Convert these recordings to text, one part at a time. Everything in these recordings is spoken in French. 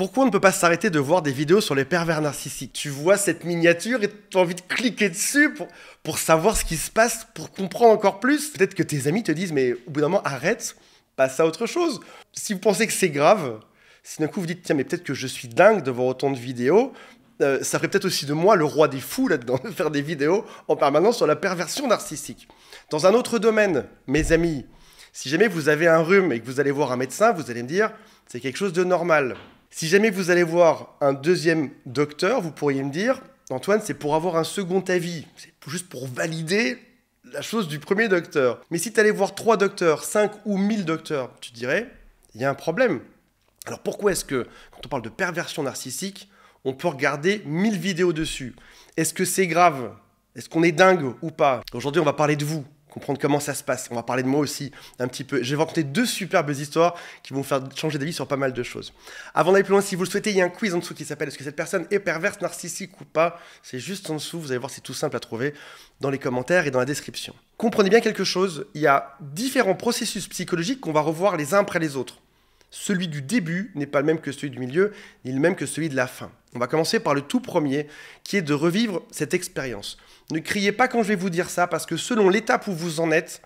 Pourquoi on ne peut pas s'arrêter de voir des vidéos sur les pervers narcissiques Tu vois cette miniature et tu as envie de cliquer dessus pour, savoir ce qui se passe, pour comprendre encore plus. Peut-être que tes amis te disent mais au bout d'un moment arrête, passe à autre chose. Si vous pensez que c'est grave, si d'un coup vous dites tiens mais peut-être que je suis dingue de voir autant de vidéos, euh, ça ferait peut-être aussi de moi le roi des fous là-dedans, de faire des vidéos en permanence sur la perversion narcissique. Dans un autre domaine, mes amis, si jamais vous avez un rhume et que vous allez voir un médecin, vous allez me dire c'est quelque chose de normal. Si jamais vous allez voir un deuxième docteur, vous pourriez me dire, Antoine, c'est pour avoir un second avis, c'est juste pour valider la chose du premier docteur. Mais si tu allais voir trois docteurs, cinq ou mille docteurs, tu dirais, il y a un problème. Alors pourquoi est-ce que, quand on parle de perversion narcissique, on peut regarder mille vidéos dessus Est-ce que c'est grave Est-ce qu'on est dingue ou pas Aujourd'hui, on va parler de vous, comprendre comment ça se passe. On va parler de moi aussi un petit peu. Je vais vous raconter deux superbes histoires qui vont vous faire changer d'avis sur pas mal de choses. Avant d'aller plus loin, si vous le souhaitez, il y a un quiz en dessous qui s'appelle Est-ce que cette personne est perverse, narcissique ou pas C'est juste en dessous, vous allez voir, c'est tout simple à trouver dans les commentaires et dans la description. Comprenez bien quelque chose, il y a différents processus psychologiques qu'on va revoir les uns après les autres. Celui du début n'est pas le même que celui du milieu, ni le même que celui de la fin. On va commencer par le tout premier, qui est de revivre cette expérience. Ne criez pas quand je vais vous dire ça, parce que selon l'étape où vous en êtes,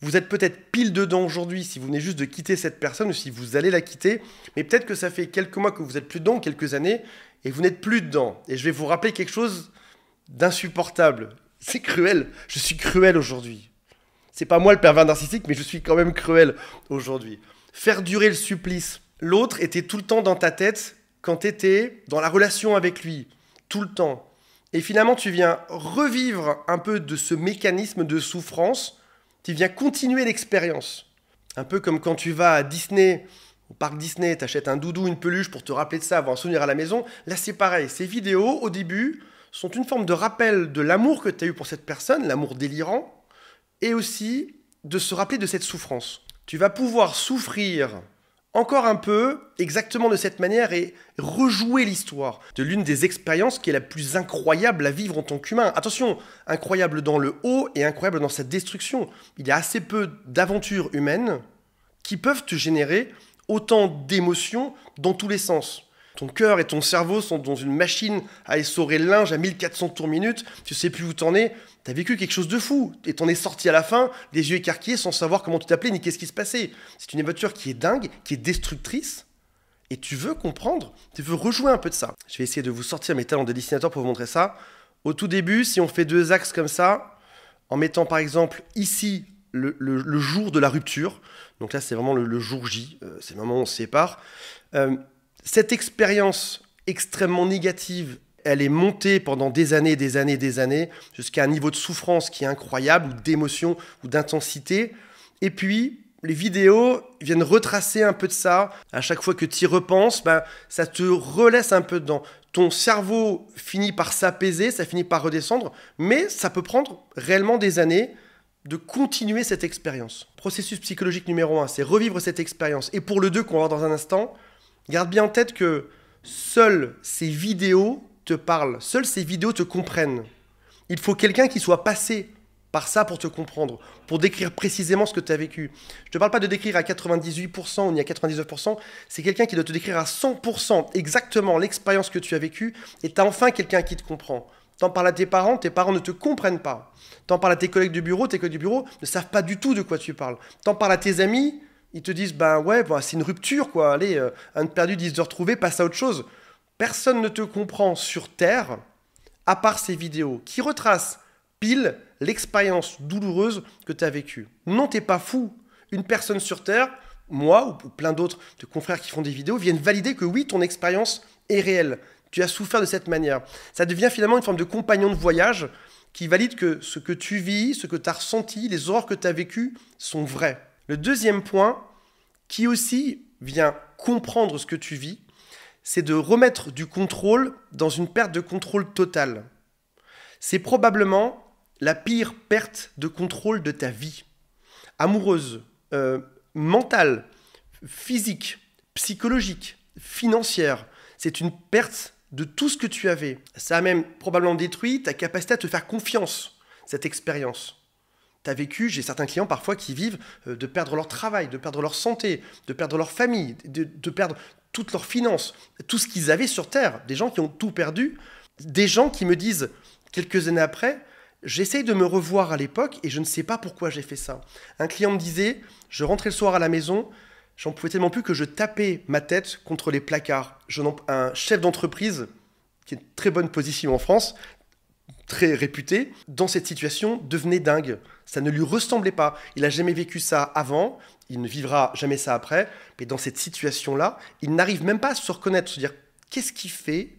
vous êtes peut-être pile dedans aujourd'hui si vous venez juste de quitter cette personne ou si vous allez la quitter, mais peut-être que ça fait quelques mois que vous êtes plus dedans, quelques années, et vous n'êtes plus dedans. Et je vais vous rappeler quelque chose d'insupportable. C'est cruel. Je suis cruel aujourd'hui. C'est pas moi le pervers narcissique, mais je suis quand même cruel aujourd'hui faire durer le supplice. L'autre était tout le temps dans ta tête quand tu étais dans la relation avec lui, tout le temps. Et finalement, tu viens revivre un peu de ce mécanisme de souffrance, tu viens continuer l'expérience. Un peu comme quand tu vas à Disney, au parc Disney, tu achètes un doudou, une peluche pour te rappeler de ça, avoir un souvenir à la maison. Là, c'est pareil. Ces vidéos, au début, sont une forme de rappel de l'amour que tu as eu pour cette personne, l'amour délirant, et aussi de se rappeler de cette souffrance tu vas pouvoir souffrir encore un peu exactement de cette manière et rejouer l'histoire de l'une des expériences qui est la plus incroyable à vivre en tant qu'humain. Attention, incroyable dans le haut et incroyable dans sa destruction. Il y a assez peu d'aventures humaines qui peuvent te générer autant d'émotions dans tous les sens. Ton cœur et ton cerveau sont dans une machine à essorer le linge à 1400 tours minutes, tu sais plus où t'en es, T'as vécu quelque chose de fou et t'en es sorti à la fin, les yeux écarquillés, sans savoir comment tu t'appelais ni qu'est-ce qui se passait. C'est une voiture qui est dingue, qui est destructrice, et tu veux comprendre, tu veux rejouer un peu de ça. Je vais essayer de vous sortir mes talents de dessinateur pour vous montrer ça. Au tout début, si on fait deux axes comme ça, en mettant par exemple ici le, jour de la rupture, donc là c'est vraiment le, jour J, euh, c'est le moment où on se sépare, euh, cette expérience extrêmement négative elle est montée pendant des années, des années, des années, jusqu'à un niveau de souffrance qui est incroyable, ou d'émotion, ou d'intensité. Et puis, les vidéos viennent retracer un peu de ça. À chaque fois que tu y repenses, ben, ça te relaisse un peu dedans. Ton cerveau finit par s'apaiser, ça finit par redescendre, mais ça peut prendre réellement des années de continuer cette expérience. Processus psychologique numéro un, c'est revivre cette expérience. Et pour le deux qu'on va voir dans un instant, garde bien en tête que seules ces vidéos te parle, seules ces vidéos te comprennent. Il faut quelqu'un qui soit passé par ça pour te comprendre, pour décrire précisément ce que tu as vécu. Je ne te parle pas de décrire à 98% ni à 99%, c'est quelqu'un qui doit te décrire à 100% exactement l'expérience que tu as vécue et tu as enfin quelqu'un qui te comprend. T'en parles à tes parents, tes parents ne te comprennent pas. T'en parles à tes collègues du bureau, tes collègues du bureau ne savent pas du tout de quoi tu parles. T'en parles à tes amis, ils te disent ben ouais, bah, c'est une rupture quoi, allez, euh, un de perdu, 10 heures retrouvé, passe à autre chose. Personne ne te comprend sur Terre, à part ces vidéos, qui retracent pile l'expérience douloureuse que tu as vécue. Non, t'es pas fou. Une personne sur Terre, moi ou plein d'autres de confrères qui font des vidéos, viennent valider que oui, ton expérience est réelle. Tu as souffert de cette manière. Ça devient finalement une forme de compagnon de voyage qui valide que ce que tu vis, ce que tu as ressenti, les horreurs que tu as vécues sont vraies. Le deuxième point, qui aussi vient comprendre ce que tu vis, c'est de remettre du contrôle dans une perte de contrôle totale. C'est probablement la pire perte de contrôle de ta vie. Amoureuse, euh, mentale, physique, psychologique, financière. C'est une perte de tout ce que tu avais. Ça a même probablement détruit ta capacité à te faire confiance, cette expérience tu as vécu, j'ai certains clients parfois qui vivent euh, de perdre leur travail, de perdre leur santé, de perdre leur famille, de, perdre toutes leurs finances, tout ce qu'ils avaient sur Terre, des gens qui ont tout perdu, des gens qui me disent quelques années après, j'essaye de me revoir à l'époque et je ne sais pas pourquoi j'ai fait ça. Un client me disait, je rentrais le soir à la maison, j'en pouvais tellement plus que je tapais ma tête contre les placards. Je, un chef d'entreprise, qui est une très bonne position en France, très réputé, dans cette situation devenait dingue. Ça ne lui ressemblait pas. Il n'a jamais vécu ça avant, il ne vivra jamais ça après, mais dans cette situation-là, il n'arrive même pas à se reconnaître, se dire qu'est-ce qui fait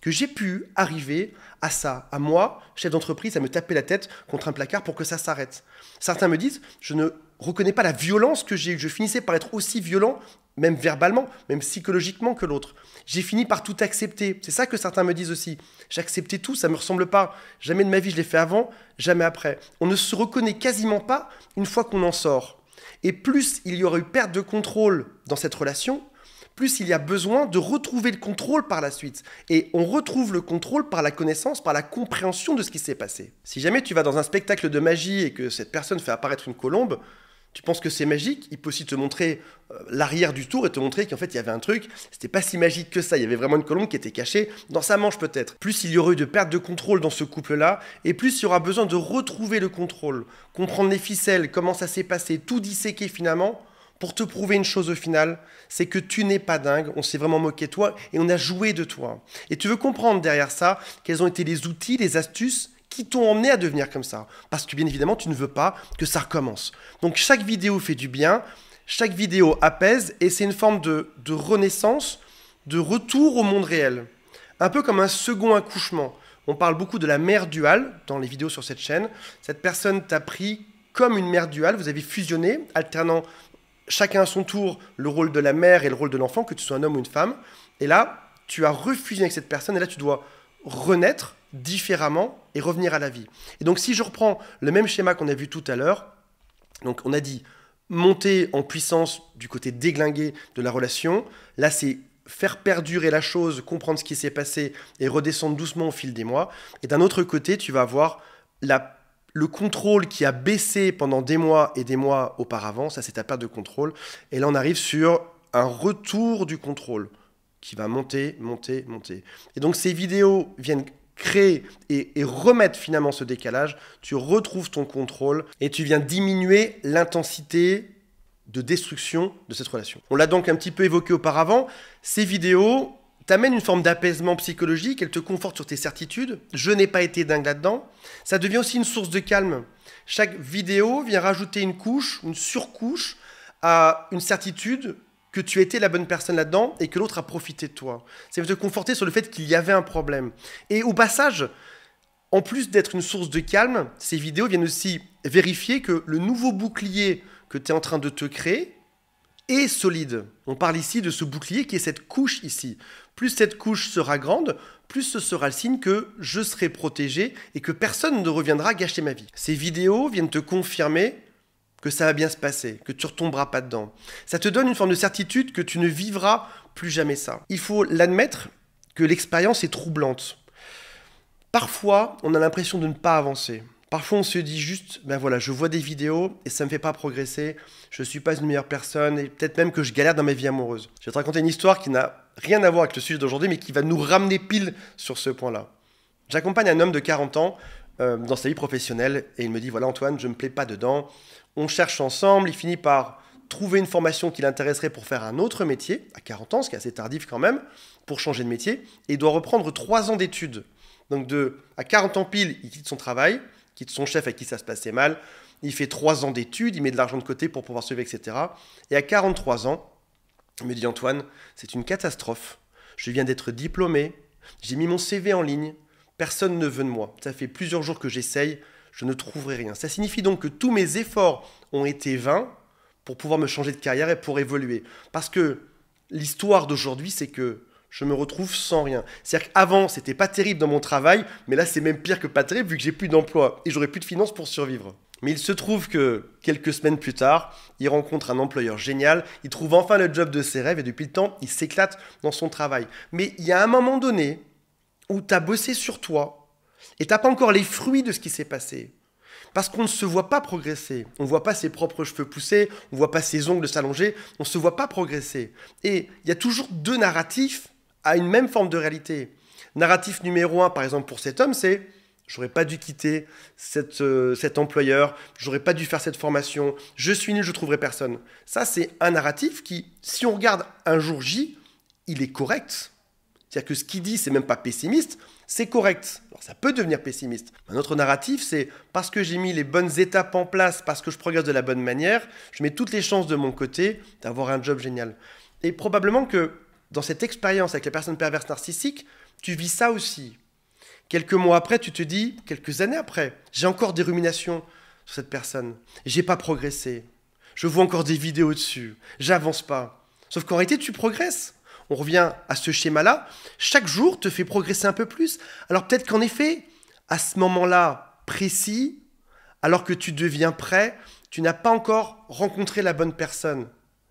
que j'ai pu arriver à ça, à moi, chef d'entreprise, à me taper la tête contre un placard pour que ça s'arrête. Certains me disent, je ne reconnais pas la violence que j'ai eue. Je finissais par être aussi violent, même verbalement, même psychologiquement que l'autre. J'ai fini par tout accepter. C'est ça que certains me disent aussi. J'acceptais tout, ça me ressemble pas. Jamais de ma vie je l'ai fait avant, jamais après. On ne se reconnaît quasiment pas une fois qu'on en sort. Et plus il y aurait eu perte de contrôle dans cette relation, plus il y a besoin de retrouver le contrôle par la suite. Et on retrouve le contrôle par la connaissance, par la compréhension de ce qui s'est passé. Si jamais tu vas dans un spectacle de magie et que cette personne fait apparaître une colombe, tu penses que c'est magique, il peut aussi te montrer euh, l'arrière du tour et te montrer qu'en fait il y avait un truc, c'était pas si magique que ça, il y avait vraiment une colombe qui était cachée dans sa manche peut-être. Plus il y aurait eu de perte de contrôle dans ce couple-là, et plus il y aura besoin de retrouver le contrôle, comprendre les ficelles, comment ça s'est passé, tout disséquer finalement, pour te prouver une chose au final, c'est que tu n'es pas dingue, on s'est vraiment moqué de toi et on a joué de toi. Et tu veux comprendre derrière ça quels ont été les outils, les astuces qui t'ont emmené à devenir comme ça. Parce que bien évidemment, tu ne veux pas que ça recommence. Donc chaque vidéo fait du bien, chaque vidéo apaise, et c'est une forme de, renaissance, de retour au monde réel. Un peu comme un second accouchement. On parle beaucoup de la mère duale dans les vidéos sur cette chaîne. Cette personne t'a pris comme une mère duale, vous avez fusionné, alternant chacun à son tour le rôle de la mère et le rôle de l'enfant, que tu sois un homme ou une femme. Et là, tu as refusionné avec cette personne, et là, tu dois renaître différemment et revenir à la vie. Et donc si je reprends le même schéma qu'on a vu tout à l'heure, donc on a dit monter en puissance du côté déglingué de la relation, là c'est faire perdurer la chose, comprendre ce qui s'est passé et redescendre doucement au fil des mois. Et d'un autre côté, tu vas avoir le contrôle qui a baissé pendant des mois et des mois auparavant, ça c'est ta perte de contrôle. Et là on arrive sur un retour du contrôle qui va monter, monter, monter. Et donc ces vidéos viennent créer et, remettre finalement ce décalage, tu retrouves ton contrôle et tu viens diminuer l'intensité de destruction de cette relation. On l'a donc un petit peu évoqué auparavant, ces vidéos t'amènent une forme d'apaisement psychologique, elles te confortent sur tes certitudes, je n'ai pas été dingue là-dedans, ça devient aussi une source de calme. Chaque vidéo vient rajouter une couche, une surcouche à une certitude que tu étais la bonne personne là-dedans et que l'autre a profité de toi. C'est te conforter sur le fait qu'il y avait un problème. Et au passage, en plus d'être une source de calme, ces vidéos viennent aussi vérifier que le nouveau bouclier que tu es en train de te créer est solide. On parle ici de ce bouclier qui est cette couche ici. Plus cette couche sera grande, plus ce sera le signe que je serai protégé et que personne ne reviendra gâcher ma vie. Ces vidéos viennent te confirmer que ça va bien se passer, que tu retomberas pas dedans. Ça te donne une forme de certitude que tu ne vivras plus jamais ça. Il faut l'admettre que l'expérience est troublante. Parfois, on a l'impression de ne pas avancer. Parfois, on se dit juste, ben voilà, je vois des vidéos et ça ne me fait pas progresser, je ne suis pas une meilleure personne et peut-être même que je galère dans ma vie amoureuse. Je vais te raconter une histoire qui n'a rien à voir avec le sujet d'aujourd'hui, mais qui va nous ramener pile sur ce point-là. J'accompagne un homme de 40 ans euh, dans sa vie professionnelle et il me dit, voilà Antoine, je ne me plais pas dedans, on cherche ensemble, il finit par trouver une formation qui l'intéresserait pour faire un autre métier, à 40 ans, ce qui est assez tardif quand même, pour changer de métier, et il doit reprendre 3 ans d'études. Donc de, à 40 ans pile, il quitte son travail, quitte son chef avec qui ça se passait mal, il fait 3 ans d'études, il met de l'argent de côté pour pouvoir suivre, etc. Et à 43 ans, me dit Antoine, c'est une catastrophe, je viens d'être diplômé, j'ai mis mon CV en ligne, personne ne veut de moi, ça fait plusieurs jours que j'essaye, je ne trouverai rien. Ça signifie donc que tous mes efforts ont été vains pour pouvoir me changer de carrière et pour évoluer. Parce que l'histoire d'aujourd'hui, c'est que je me retrouve sans rien. C'est-à-dire qu'avant, c'était pas terrible dans mon travail, mais là, c'est même pire que pas terrible vu que j'ai plus d'emploi et j'aurai plus de finances pour survivre. Mais il se trouve que quelques semaines plus tard, il rencontre un employeur génial, il trouve enfin le job de ses rêves et depuis le temps, il s'éclate dans son travail. Mais il y a un moment donné où tu as bossé sur toi, et t'as pas encore les fruits de ce qui s'est passé. Parce qu'on ne se voit pas progresser. On ne voit pas ses propres cheveux pousser, on ne voit pas ses ongles s'allonger, on ne se voit pas progresser. Et il y a toujours deux narratifs à une même forme de réalité. Narratif numéro un, par exemple, pour cet homme, c'est J'aurais pas dû quitter euh, cet employeur, j'aurais pas dû faire cette formation, je suis nul, je trouverai personne. Ça, c'est un narratif qui, si on regarde un jour J, il est correct. C'est-à-dire que ce qu'il dit, c'est même pas pessimiste, c'est correct. Alors ça peut devenir pessimiste. Un autre narratif, c'est parce que j'ai mis les bonnes étapes en place, parce que je progresse de la bonne manière, je mets toutes les chances de mon côté d'avoir un job génial. Et probablement que dans cette expérience avec la personne perverse narcissique, tu vis ça aussi. Quelques mois après, tu te dis, quelques années après, j'ai encore des ruminations sur cette personne. J'ai pas progressé. Je vois encore des vidéos dessus. J'avance pas. Sauf qu'en réalité, tu progresses on revient à ce schéma-là, chaque jour te fait progresser un peu plus. Alors peut-être qu'en effet, à ce moment-là précis, alors que tu deviens prêt, tu n'as pas encore rencontré la bonne personne.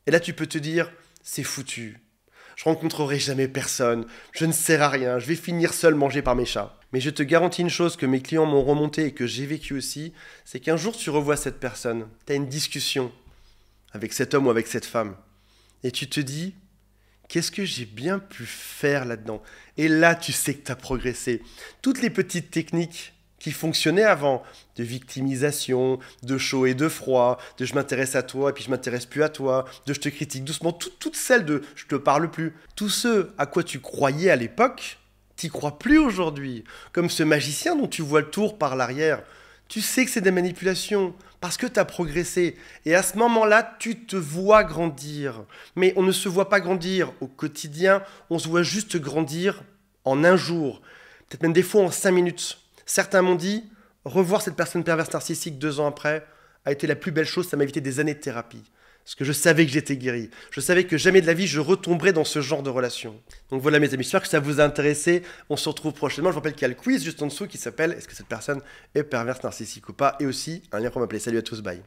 Et là, tu peux te dire, c'est foutu. Je rencontrerai jamais personne, je ne sers à rien, je vais finir seul mangé par mes chats. Mais je te garantis une chose que mes clients m'ont remonté et que j'ai vécu aussi, c'est qu'un jour tu revois cette personne, tu as une discussion avec cet homme ou avec cette femme, et tu te dis, Qu'est-ce que j'ai bien pu faire là-dedans Et là, tu sais que tu as progressé. Toutes les petites techniques qui fonctionnaient avant, de victimisation, de chaud et de froid, de je m'intéresse à toi et puis je m'intéresse plus à toi, de je te critique doucement, toutes celles de je te parle plus, tous ceux à quoi tu croyais à l'époque, t'y crois plus aujourd'hui. Comme ce magicien dont tu vois le tour par l'arrière. Tu sais que c'est des manipulations parce que tu as progressé. Et à ce moment-là, tu te vois grandir. Mais on ne se voit pas grandir au quotidien, on se voit juste grandir en un jour, peut-être même des fois en cinq minutes. Certains m'ont dit, revoir cette personne perverse narcissique deux ans après a été la plus belle chose, ça m'a évité des années de thérapie. Parce que je savais que j'étais guéri. Je savais que jamais de la vie je retomberais dans ce genre de relation. Donc voilà mes amis, j'espère que ça vous a intéressé. On se retrouve prochainement. Je vous rappelle qu'il y a le quiz juste en dessous qui s'appelle Est-ce que cette personne est perverse, narcissique ou pas Et aussi un lien pour m'appeler. Salut à tous, bye.